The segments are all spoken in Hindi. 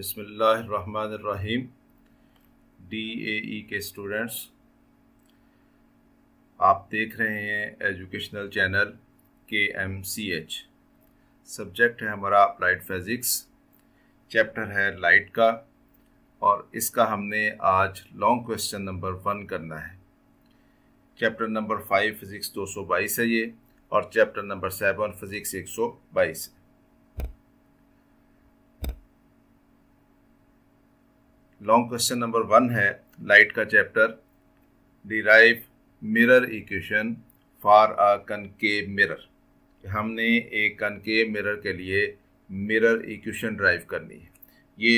बिसमीम डी ए ई के स्टूडेंट्स आप देख रहे हैं एजुकेशनल चैनल के एम सी एच सब्जेक्ट है हमारा अप्लाइड फिज़िक्स चैप्टर है लाइट का और इसका हमने आज लॉन्ग क्वेश्चन नंबर वन करना है चैप्टर नंबर फाइव फिज़िक्स दो सौ बाईस है ये और चैप्टर नंबर सेवन फिज़िक्स एक सौ बाईस है लॉन्ग क्वेश्चन नंबर वन है लाइट का chapter derive mirror equation for a concave mirror हमने एक कनकेव मिरर के लिए मिरर इक्वेशन ड्राइव करनी है ये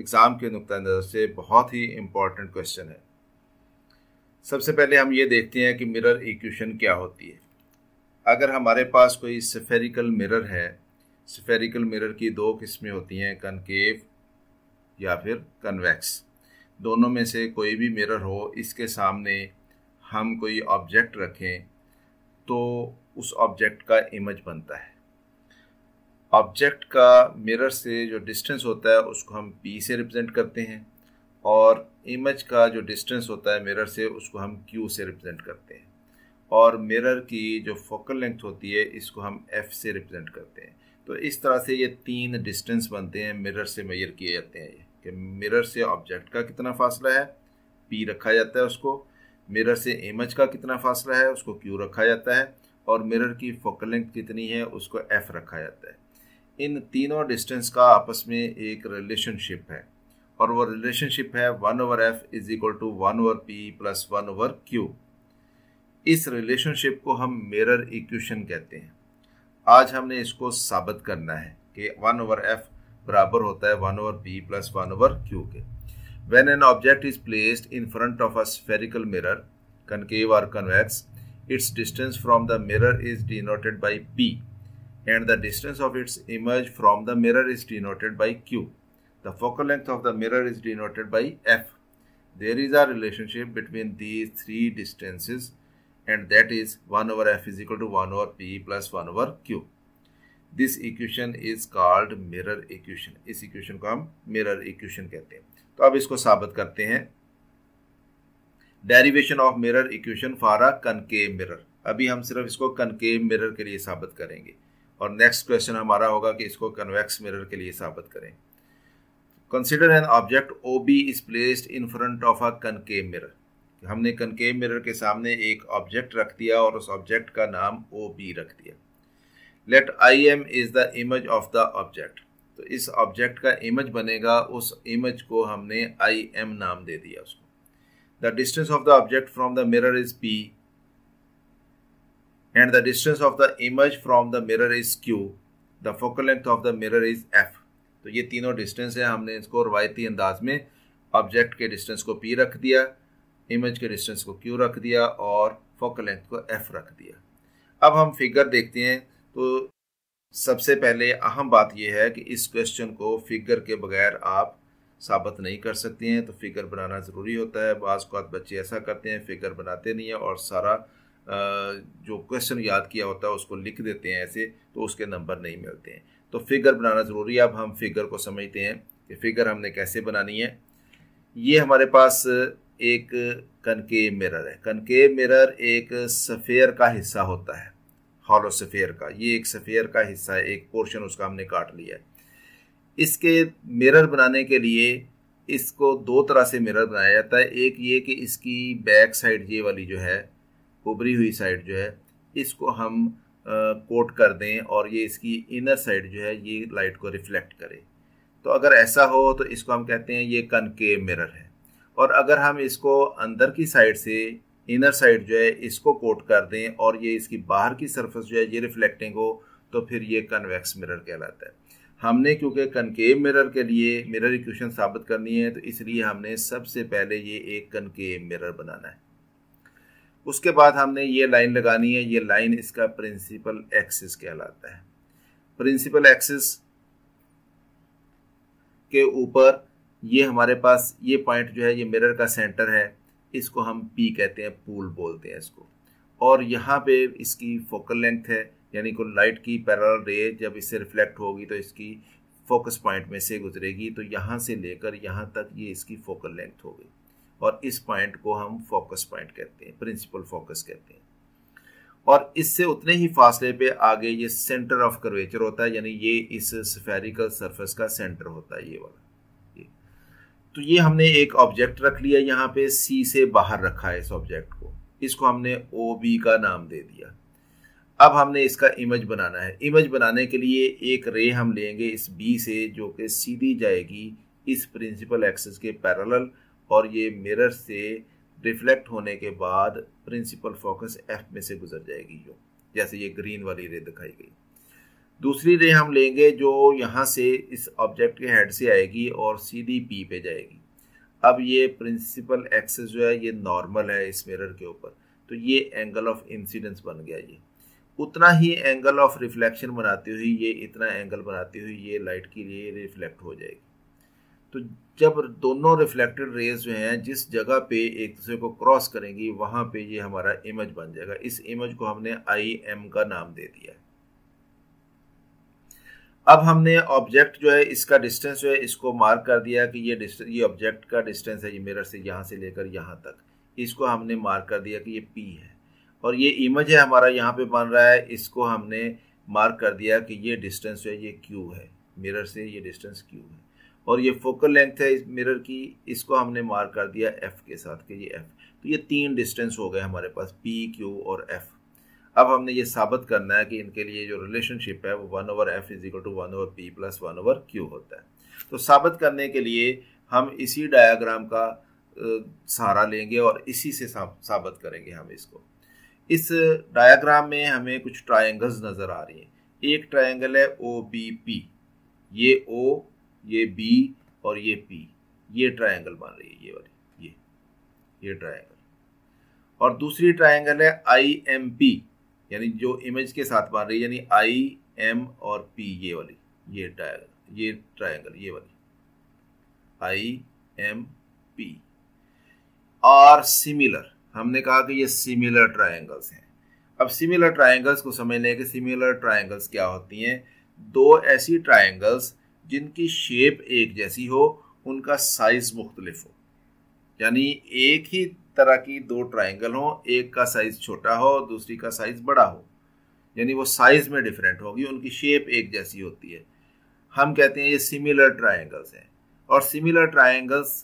एग्ज़ाम के नुकता नज़र से बहुत ही इम्पॉर्टेंट क्वेश्चन है सबसे पहले हम ये देखते हैं कि मिरर इक्वेशन क्या होती है अगर हमारे पास कोई सफेरिकल मिरर है सफेरिकल मिरर की दो किस्में होती हैं कनकेव या फिर कन्वेक्स दोनों में से कोई भी मिरर हो इसके सामने हम कोई ऑब्जेक्ट रखें तो उस ऑब्जेक्ट का इमेज बनता है ऑब्जेक्ट का मिरर से जो डिस्टेंस होता है उसको हम पी से रिप्रेजेंट करते हैं और इमेज का जो डिस्टेंस होता है मिरर से उसको हम क्यू से रिप्रेजेंट करते हैं और मिरर की जो फोकल लेंथ होती है इसको हम एफ से रिप्रेजेंट करते हैं तो इस तरह से ये तीन डिस्टेंस बनते हैं मिरर से मेजर किए जाते हैं ये कि मिरर से ऑब्जेक्ट का कितना फासला है पी रखा जाता है उसको मिरर से इमेज का कितना फासला है उसको क्यू रखा जाता है और मिरर की फोकल लेंथ कितनी है उसको एफ रखा जाता है इन तीनों डिस्टेंस का आपस में एक रिलेशनशिप है और वो रिलेशनशिप है one over F is equal to one over P plus one over Q इस रिलेशनशिप को हम मिरर इक्वेशन कहते हैं आज हमने इसको साबित करना है कि वन ओवर एफ बराबर होता है one over P plus one over Q के when an object is placed in front of a spherical mirror concave or convex its distance from the mirror is denoted by P and the distance of its image from the mirror is denoted by Q the focal length of the mirror is denoted by F there is are relationship between these three distances and that is one over F is equal to one over P plus one over Q this equation is called mirror equation इस इक्वेशन को हम मिरर इक्वेशन कहते हैं तो अब इसको साबित करते हैं derivation of mirror equation for a concave mirror अभी हम सिर्फ इसको कनकेव मिरर के लिए साबित करेंगे और नेक्स्ट क्वेश्चन हमारा होगा कि इसको कन्वेक्स मिरर के लिए साबित करें consider an object O B is placed in front of a concave mirror हमने कनकेव मिरर के सामने एक ऑब्जेक्ट रख दिया और उस ऑब्जेक्ट का नाम ओ बी रख दिया let I M is the image of the object तो इस ऑब्जेक्ट का इमेज बनेगा उस इमेज को हमने आई एम नाम दे दिया उसको the distance of the object from the mirror is P and the distance of the image from the mirror is Q the focal length of the mirror is F तो ये तीनों डिस्टेंस है हमने इसको रवायती अंदाज में ऑब्जेक्ट के डिस्टेंस को पी रख दिया इमेज के डिस्टेंस को क्यू रख दिया और फोकल लेंथ को एफ रख दिया अब हम फिगर देखते हैं तो सबसे पहले अहम बात यह है कि इस क्वेश्चन को फिगर के बगैर आप साबित नहीं कर सकती हैं तो फिगर बनाना ज़रूरी होता है बाज़ बच्चे ऐसा करते हैं फिगर बनाते नहीं हैं और सारा जो क्वेश्चन याद किया होता है उसको लिख देते हैं ऐसे तो उसके नंबर नहीं मिलते हैं तो फिगर बनाना ज़रूरी है अब हम फिगर को समझते हैं कि फिगर हमने कैसे बनानी है ये हमारे पास एक कनकेव मिरर है कनकेव मिरर एक सफ़ेयर का हिस्सा होता है हॉलो सफ़ेयर का ये एक सफ़ेयर का हिस्सा है एक पोर्शन उसका हमने काट लिया है इसके मिरर बनाने के लिए इसको दो तरह से मिरर बनाया जाता है एक ये कि इसकी बैक साइड ये वाली जो है उभरी हुई साइड जो है इसको हम कोट कर दें और ये इसकी इनर साइड जो है ये लाइट को रिफ्लेक्ट करे तो अगर ऐसा हो तो इसको हम कहते हैं ये कनकेव मिरर है और अगर हम इसको अंदर की साइड से इनर साइड जो है इसको कोट कर दें और ये इसकी बाहर की सरफेस जो है ये रिफ्लेक्टिंग हो तो फिर ये कन्वेक्स मिरर कहलाता है हमने क्योंकि कनकेव मिरर के लिए मिरर इक्वेशन साबित करनी है तो इसलिए हमने सबसे पहले ये एक कनकेव मिरर बनाना है उसके बाद हमने ये लाइन लगानी है ये लाइन इसका प्रिंसिपल एक्सिस कहलाता है प्रिंसिपल एक्सिस के ऊपर ये हमारे पास ये पॉइंट जो है ये मिरर का सेंटर है इसको हम पी कहते हैं पूल बोलते हैं इसको और यहाँ पे इसकी फोकल लेंथ है यानी को लाइट की पैरल रे जब इससे रिफ्लेक्ट होगी तो इसकी फोकस पॉइंट में से गुजरेगी तो यहाँ से लेकर यहाँ तक ये इसकी फोकल लेंथ हो गई और इस पॉइंट को हम फोकस पॉइंट कहते हैं प्रिंसिपल फोकस कहते हैं और इससे उतने ही फासले पे आगे ये सेंटर ऑफ कर्वेचर होता है यानी ये इस स्फेरिकल सरफेस का सेंटर होता है ये वाला तो ये हमने एक ऑब्जेक्ट रख लिया यहाँ पे सी से बाहर रखा है इस ऑब्जेक्ट को इसको हमने ओ बी का नाम दे दिया अब हमने इसका इमेज बनाना है इमेज बनाने के लिए एक रे हम लेंगे इस बी से जो कि सीधी जाएगी इस प्रिंसिपल एक्सेस के पैरेलल और ये मिरर से रिफ्लेक्ट होने के बाद प्रिंसिपल फोकस एफ में से गुजर जाएगी जो जैसे ये ग्रीन वाली रे दिखाई गई दूसरी रे हम लेंगे जो यहाँ से इस ऑब्जेक्ट के हेड से आएगी और सीधी पी पे जाएगी अब ये प्रिंसिपल एक्सेस जो है ये नॉर्मल है इस मिरर के ऊपर तो ये एंगल ऑफ इंसिडेंस बन गया ये उतना ही एंगल ऑफ रिफ्लेक्शन बनाती हुई ये इतना एंगल बनाती हुई ये लाइट के लिए रिफ्लेक्ट हो जाएगी तो जब दोनों रिफ्लेक्टेड रेज जो हैं जिस जगह पे एक दूसरे को क्रॉस करेंगी वहाँ पे ये हमारा इमेज बन जाएगा इस इमेज को हमने आई एम का नाम दे दिया है अब हमने ऑब्जेक्ट जो है इसका डिस्टेंस जो है इसको मार्क कर दिया कि ये ये ऑब्जेक्ट का डिस्टेंस है ये मिरर से यहाँ से लेकर यहाँ तक इसको हमने मार्क कर दिया कि ये पी है और ये इमेज है हमारा यहाँ पे बन रहा है इसको हमने मार्क कर दिया कि ये डिस्टेंस जो है ये क्यू है मिरर से ये डिस्टेंस क्यू है और ये फोकल लेंथ है इस मिरर की इसको हमने मार्क कर दिया एफ के साथ कि ये एफ तो ये तीन डिस्टेंस हो गए हमारे पास पी क्यू और एफ अब हमने ये साबित करना है कि इनके लिए जो रिलेशनशिप है वो one over F is equal to one over P plus one over Q होता है तो साबित करने के लिए हम इसी डायाग्राम का सहारा लेंगे और इसी से साबित करेंगे हम इसको इस डायाग्राम में हमें कुछ ट्राइंगल्स नज़र आ रही हैं एक ट्राइंगल है ओ बी पी ये ओ ये बी और ये पी ये ट्राइंगल बन रही है ये वाली ये ये ट्राइंगल और दूसरी ट्राइंगल है आई एम पी यानी जो इमेज के साथ बन रही है यानी आई एम और पी ये वाली ये ट्राइंगल ये ट्राइंगल ये वाली I M P are similar हमने कहा कि ये सिमिलर ट्राइंगल्स हैं अब सिमिलर ट्राइंगल्स को समझ लें कि सिमिलर ट्राइंगल्स क्या होती हैं दो ऐसी ट्राइंगल्स जिनकी शेप एक जैसी हो उनका साइज मुख्तलिफ हो यानी एक ही तरह की दो ट्राइंगल हो एक का साइज छोटा हो दूसरी का साइज बड़ा हो यानी वो साइज में डिफरेंट होगी उनकी शेप एक जैसी होती है हम कहते हैं ये सिमिलर ट्राइंगल्स हैं और सिमिलर ट्राइंगल्स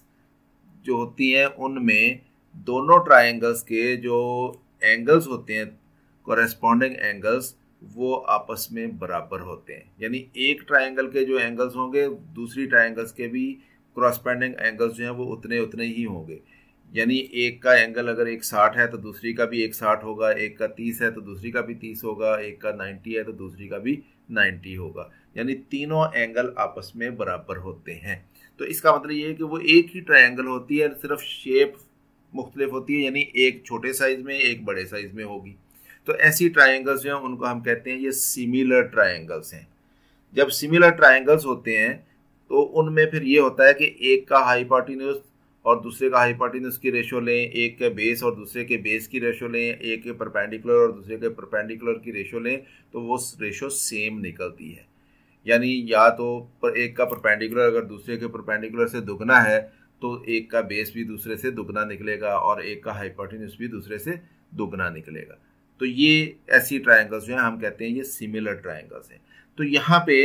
जो होती हैं उनमें दोनों ट्राइंगल्स के जो एंगल्स होते हैं कॉरेस्पॉन्डिंग एंगल्स वो आपस में बराबर होते हैं यानी एक ट्राइंगल के जो एंगल्स होंगे दूसरी ट्राइंगल्स के भी कॉरेस्पॉन्डिंग एंगल्स जो हैं वो उतने उतने ही होंगे यानी एक का एंगल अगर एक साठ है तो दूसरी का भी एक साठ होगा एक का तीस है तो दूसरी का भी तीस होगा एक का नाइन्टी है तो दूसरी का भी नाइन्टी होगा यानी तीनों एंगल आपस में बराबर होते हैं तो इसका मतलब ये है कि वो एक ही ट्राइंगल होती है सिर्फ शेप मुख्तलिफ होती है यानी एक छोटे साइज़ में एक बड़े साइज़ में होगी तो ऐसी ट्राइंगल्स जो हैं उनको हम कहते हैं ये सिमिलर ट्राइंगल्स हैं जब सिमिलर ट्राइंगल्स होते हैं तो उनमें फिर ये होता है कि एक का हाइपाटिन्यूज और दूसरे का हाइपोटिनस की रेशो लें एक के बेस और दूसरे के बेस की रेशो लें एक के परपेंडिकुलर और दूसरे के परपेंडिकुलर की रेशो लें तो वो रेशो सेम निकलती है यानी या तो पर एक का परपेंडिकुलर अगर दूसरे के परपेंडिकुलर से दुगना है तो एक का बेस भी दूसरे से दुगना निकलेगा और एक का हाइपोटिनस भी दूसरे से दुगना निकलेगा तो ये ऐसी ट्राइंगल्स जो हैं हम कहते हैं ये सिमिलर ट्राइंगल्स हैं तो यहाँ पे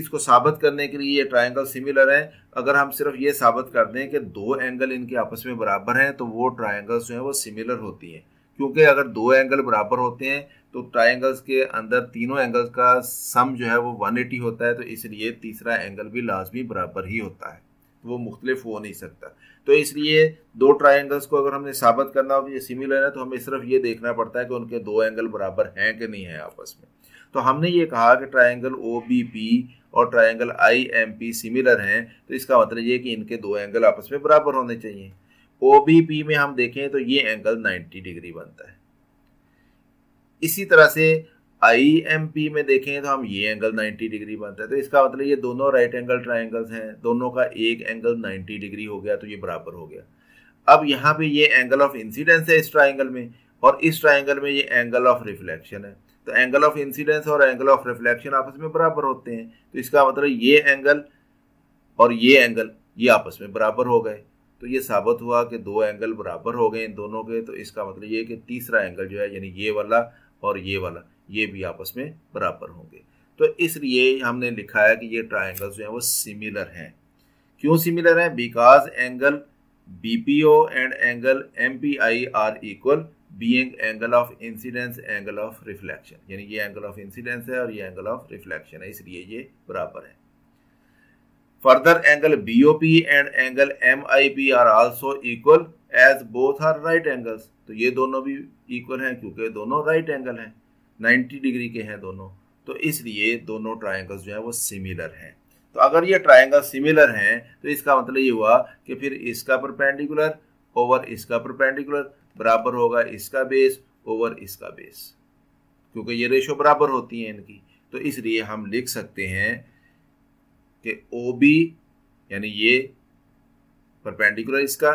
इसको साबित करने के लिए ये ट्रायंगल सिमिलर है अगर हम सिर्फ ये साबित कर दें कि दो एंगल इनके आपस में बराबर हैं तो वो ट्रायंगल्स जो हैं वो सिमिलर होती हैं क्योंकि अगर दो एंगल बराबर होते हैं तो ट्रायंगल्स के अंदर तीनों एंगल्स का सम जो है वो 180 होता है तो इसलिए तीसरा एंगल भी लाजमी बराबर ही होता है तो वो मुख्तलिफ हो नहीं सकता तो इसलिए दो ट्राइंगल्स को अगर हमने साबित करना हो कि ये सिमिलर है तो हमें सिर्फ ये देखना पड़ता है कि उनके दो एंगल बराबर हैं कि नहीं हैं आपस में तो हमने ये कहा कि ट्राइंगल ओ बी पी और triangle I M P similar हैं तो इसका मतलब ये कि इनके दो एंगल आपस में बराबर होने चाहिए ओ बी पी में हम देखें तो ये एंगल 90 डिग्री बनता है इसी तरह से आई एम पी में देखें तो हम ये एंगल 90 डिग्री बनता है तो इसका मतलब ये दोनों राइट एंगल ट्राइंगल्स हैं दोनों का एक एंगल 90 डिग्री हो गया तो ये बराबर हो गया अब यहाँ पे ये एंगल ऑफ इंसिडेंस है इस ट्राइंगल में और इस ट्राइंगल में ये एंगल ऑफ रिफ्लेक्शन है तो एंगल ऑफ इंसिडेंस और एंगल ऑफ रिफ्लेक्शन आपस में बराबर होते हैं तो इसका मतलब ये एंगल और ये एंगल ये आपस में बराबर हो गए तो ये साबित हुआ कि दो एंगल बराबर हो गए इन दोनों के तो इसका मतलब ये कि तीसरा एंगल जो है यानी ये वाला और ये वाला ये भी आपस में बराबर होंगे तो इसलिए हमने लिखा है कि ये ट्राइंगल जो है वो सिमिलर हैं क्यों सिमिलर हैं because angle B P O and angle M P I are equal being angle of incidence angle of reflection यानी ये एंगल ऑफ इंसिडेंस है और ये एंगल ऑफ रिफ्लेक्शन है इसलिए ये बराबर है further angle B and angle M are also equal as both are right angles तो ये दोनों भी इक्वल हैं क्योंकि दोनों राइट right एंगल हैं 90 डिग्री के हैं दोनों तो इसलिए दोनों ट्राइंगल्स जो हैं वो सिमिलर हैं तो अगर ये ट्राइंगल सिमिलर हैं तो इसका मतलब ये हुआ कि फिर इसका परपेंडिकुलर ओवर इसका परपेंडिकुलर बराबर होगा इसका बेस ओवर इसका बेस क्योंकि ये रेशो बराबर होती है इनकी तो इसलिए हम लिख सकते हैं कि ओ बी यानी ये परपेंडिकुलर इसका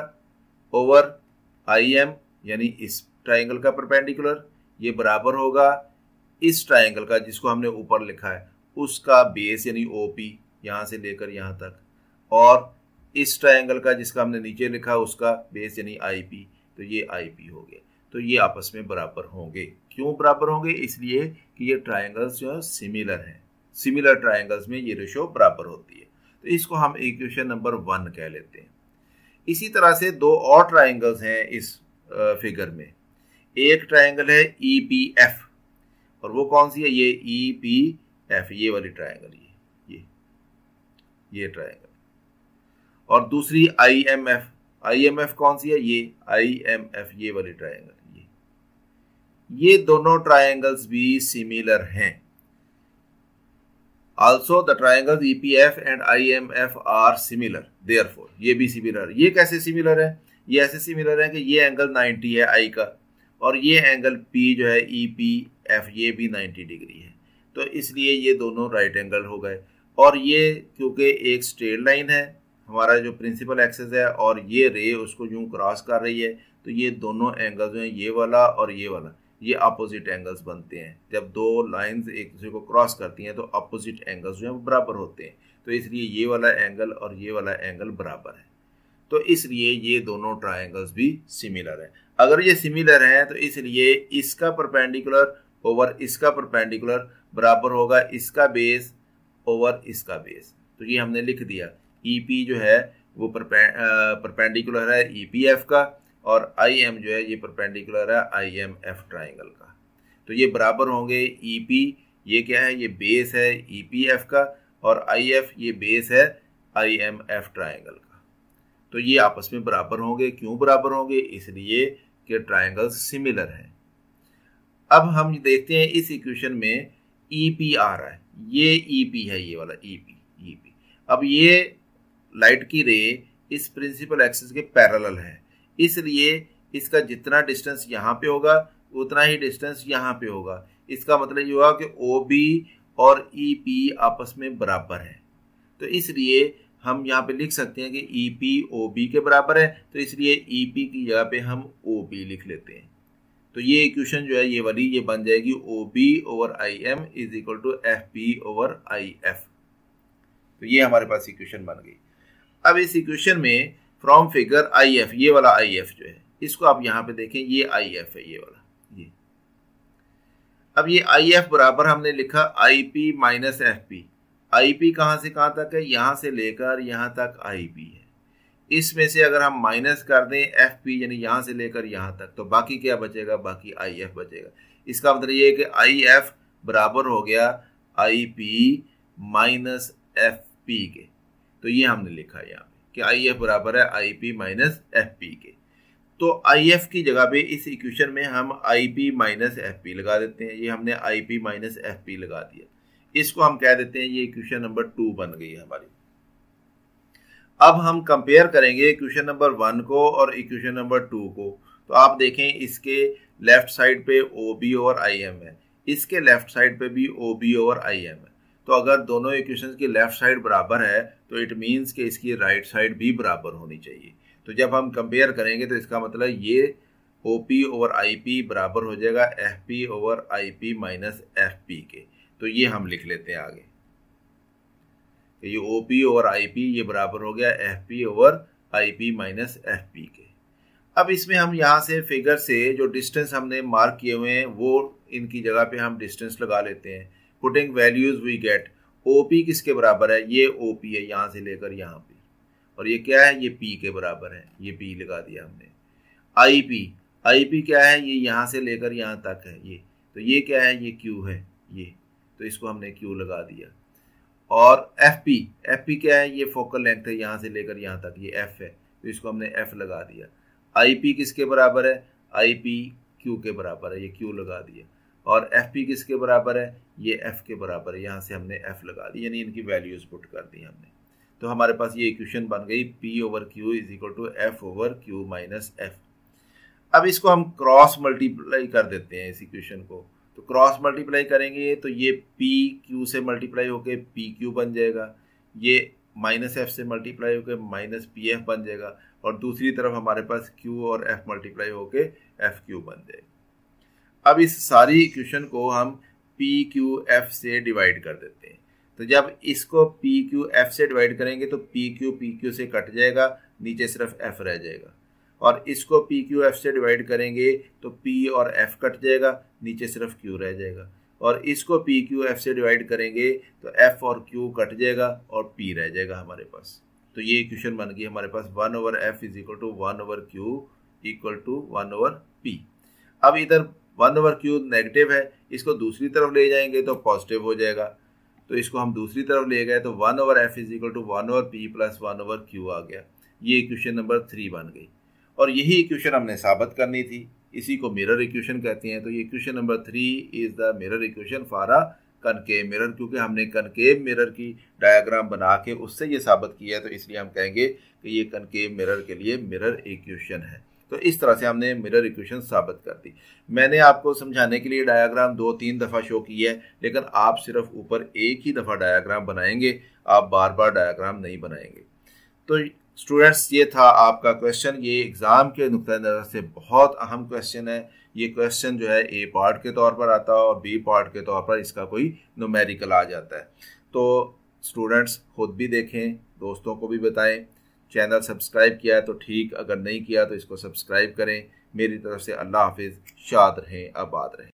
ओवर आई एम यानी इस ट्राइंगल का परपेंडिकुलर ये बराबर होगा इस ट्राइंगल का जिसको हमने ऊपर लिखा है उसका बेस यानी ओ पी यहाँ से लेकर यहाँ तक और इस ट्राइंगल का जिसका हमने नीचे लिखा उसका बेस यानी आई पी तो ये आई पी हो गया तो ये आपस में बराबर होंगे क्यों बराबर होंगे इसलिए कि ये ट्राइंगल्स जो है सिमिलर हैं सिमिलर ट्राइंगल्स में ये रेशो बराबर होती है तो इसको हम इक्वेशन नंबर वन कह लेते हैं इसी तरह से दो और ट्राइंगल्स हैं इस फिगर में एक ट्राइंगल है ई पी एफ और वो कौन सी है ये ई पी एफ ये वाली ट्राइंगल ये ये ये ट्राइंगल और दूसरी आई एम एफ आईएमएफ कौन सी है ये आईएमएफ ये वाली ट्रायंगल ये ये दोनों ट्रायंगल्स भी सिमिलर हैं also the triangles E P F and I M F are similar therefore ये भी सिमिलर ये कैसे सिमिलर है ये ऐसे सिमिलर है कि ये एंगल 90 है आई का और ये एंगल पी जो है ई पी एफ ये भी 90 डिग्री है तो इसलिए ये दोनों राइट एंगल हो गए और ये क्योंकि एक स्ट्रेट लाइन है हमारा जो प्रिंसिपल एक्सेस है और ये रे उसको यूँ क्रॉस कर रही है तो ये दोनों एंगल्स जो हैं ये वाला और ये वाला ये अपोजिट एंगल्स बनते हैं जब दो लाइंस एक दूसरे को क्रॉस करती हैं तो अपोजिट एंगल्स जो हैं वो बराबर होते हैं तो इसलिए ये वाला एंगल और ये वाला एंगल बराबर है तो इसलिए ये दोनों ट्राइंगल्स भी सिमिलर हैं अगर ये सिमिलर हैं तो इसलिए इसका परपेंडिकुलर ओवर इसका परपेंडिकुलर बराबर होगा इसका बेस ओवर इसका बेस तो ये हमने लिख दिया ई e जो है वो परपेंडिकुलर है ई e का और आई एम जो है ये परपेंडिकुलर है आई एम एफ ट्राइंगल का तो ये बराबर होंगे ई e पी ये क्या है ये बेस है ई पी एफ का और आई एफ ये बेस है आई एम एफ ट्राइंगल का तो ये आपस में बराबर होंगे क्यों बराबर होंगे इसलिए कि ट्राइंगल सिमिलर हैं अब हम देखते हैं इस इक्वेशन में ई पी आ रहा है ये ई पी है ये वाला ई पी ई पी अब ये लाइट की रे इस प्रिंसिपल एक्सिस के पैरेलल है इसलिए इसका जितना डिस्टेंस यहाँ पे होगा उतना ही डिस्टेंस यहाँ पे होगा इसका मतलब ये होगा कि ओ बी और ई e पी आपस में बराबर है तो इसलिए हम यहाँ पे लिख सकते हैं कि ई पी ओ बी के बराबर है तो इसलिए ई e पी की जगह पे हम ओ बी लिख लेते हैं तो ये इक्वेशन जो है ये वाली ये बन जाएगी O B over I M is equal to F P over I F तो ये हमारे पास इक्वेशन बन गई अब इस इक्वेशन में फ्रॉम फिगर आई एफ ये वाला आई एफ जो है इसको आप यहां पे देखें ये आई एफ है ये वाला ये अब ये आई एफ बराबर हमने लिखा I P minus F P I P कहां से कहां तक है यहां से लेकर यहां तक आई पी है इसमें से अगर हम माइनस कर दें एफ पी यानी यहां से लेकर यहां तक तो बाकी क्या बचेगा बाकी आई एफ बचेगा इसका मतलब ये है कि आई एफ बराबर हो गया I P minus F P के तो ये हमने लिखा यहाँ पे कि आई एफ बराबर है I P minus F P के तो आई एफ की जगह पे इस इक्वेशन में हम I P minus F P लगा देते हैं ये हमने I P minus F P लगा दिया इसको हम कह देते हैं ये इक्वेशन नंबर टू बन गई है हमारी अब हम कंपेयर करेंगे इक्वेशन नंबर वन को और इक्वेशन नंबर टू को तो आप देखें इसके लेफ्ट साइड पे ओ बी और आई एम है इसके लेफ्ट साइड पे भी ओ बी और आई एम है तो अगर दोनों इक्वेशंस की लेफ्ट साइड बराबर है तो इट मीन्स कि इसकी राइट right साइड भी बराबर होनी चाहिए तो जब हम कंपेयर करेंगे तो इसका मतलब ये O P over I P बराबर हो जाएगा F P over I P minus F P के तो ये हम लिख लेते हैं आगे ये O P over I P ये बराबर हो गया F P over I P minus F P के अब इसमें हम यहाँ से फिगर से जो डिस्टेंस हमने मार्क किए हुए हैं वो इनकी जगह पे हम डिस्टेंस लगा लेते हैं putting values we get O P किसके बराबर है ये ओ पी है यहाँ से लेकर यहाँ पे और ये क्या है ये पी के बराबर है ये पी लगा दिया हमने आई पी आई पी क्या है ये यहाँ से लेकर यहाँ तक है ये तो ये क्या है ये क्यू है ये तो इसको हमने क्यू लगा दिया और एफ पी एफ पी क्या है ये फोकल लेंथ है यहाँ से लेकर यहाँ तक ये एफ है तो इसको हमने एफ लगा दिया आई पी किसके बराबर है आई पी क्यू के बराबर है ये क्यू लगा दिया और एफ पी किसके बराबर है ये एफ के बराबर है यहाँ से हमने एफ लगा दी यानी इनकी वैल्यूज़ पुट कर दी हमने तो हमारे पास ये इक्वेशन बन गई P over Q is equal to F over Q minus F अब इसको हम क्रॉस मल्टीप्लाई कर देते हैं इस इक्वेशन को तो क्रॉस मल्टीप्लाई करेंगे तो ये पी क्यू से मल्टीप्लाई होके पी क्यू बन जाएगा ये माइनस एफ से मल्टीप्लाई होके माइनस पी एफ बन जाएगा और दूसरी तरफ हमारे पास क्यू और एफ मल्टीप्लाई होकर एफ क्यू बन जाएगा अब इस सारी इक्वेशन को हम पी क्यू एफ से डिवाइड कर देते हैं तो जब इसको पी क्यू एफ से डिवाइड करेंगे तो पी क्यू पी क्यू से कट जाएगा नीचे सिर्फ एफ रह जाएगा और इसको पी क्यू एफ से डिवाइड करेंगे तो पी और एफ कट जाएगा नीचे सिर्फ क्यू रह जाएगा और इसको पी क्यू एफ से डिवाइड करेंगे तो एफ और क्यू कट जाएगा और पी रह जाएगा हमारे पास तो ये इक्वेशन बन गई हमारे पास one over F is equal to one over Q equal to one over P अब इधर वन ओवर क्यू नेगेटिव है इसको दूसरी तरफ ले जाएंगे तो पॉजिटिव हो जाएगा तो इसको हम दूसरी तरफ ले गए तो one over F is equal to one over P plus one over Q आ गया ये इक्वेशन नंबर थ्री बन गई और यही इक्वेशन हमने साबित करनी थी इसी को मिरर इक्वेशन कहते हैं तो ये equation number three is the mirror equation for a concave mirror क्योंकि हमने कनकेव मिरर की डायग्राम बना के उससे ये साबित किया है तो इसलिए हम कहेंगे कि ये कनकेव मिरर के लिए मिरर इक्वेशन है तो इस तरह से हमने मिरर इक्वेशन साबित कर दी मैंने आपको समझाने के लिए डायाग्राम दो तीन दफ़ा शो की है लेकिन आप सिर्फ ऊपर एक ही दफ़ा डायाग्राम बनाएंगे आप बार बार डायाग्राम नहीं बनाएंगे तो स्टूडेंट्स ये था आपका क्वेश्चन ये एग्ज़ाम के नुक़ नज़र से बहुत अहम क्वेश्चन है ये क्वेश्चन जो है ए पार्ट के तौर पर आता है और बी पार्ट के तौर पर इसका कोई नोमेरिकल आ जाता है तो स्टूडेंट्स खुद भी देखें दोस्तों को भी बताएं चैनल सब्सक्राइब किया है तो ठीक अगर नहीं किया तो इसको सब्सक्राइब करें मेरी तरफ से अल्लाह हाफिज़ शाद रहें आबाद रहें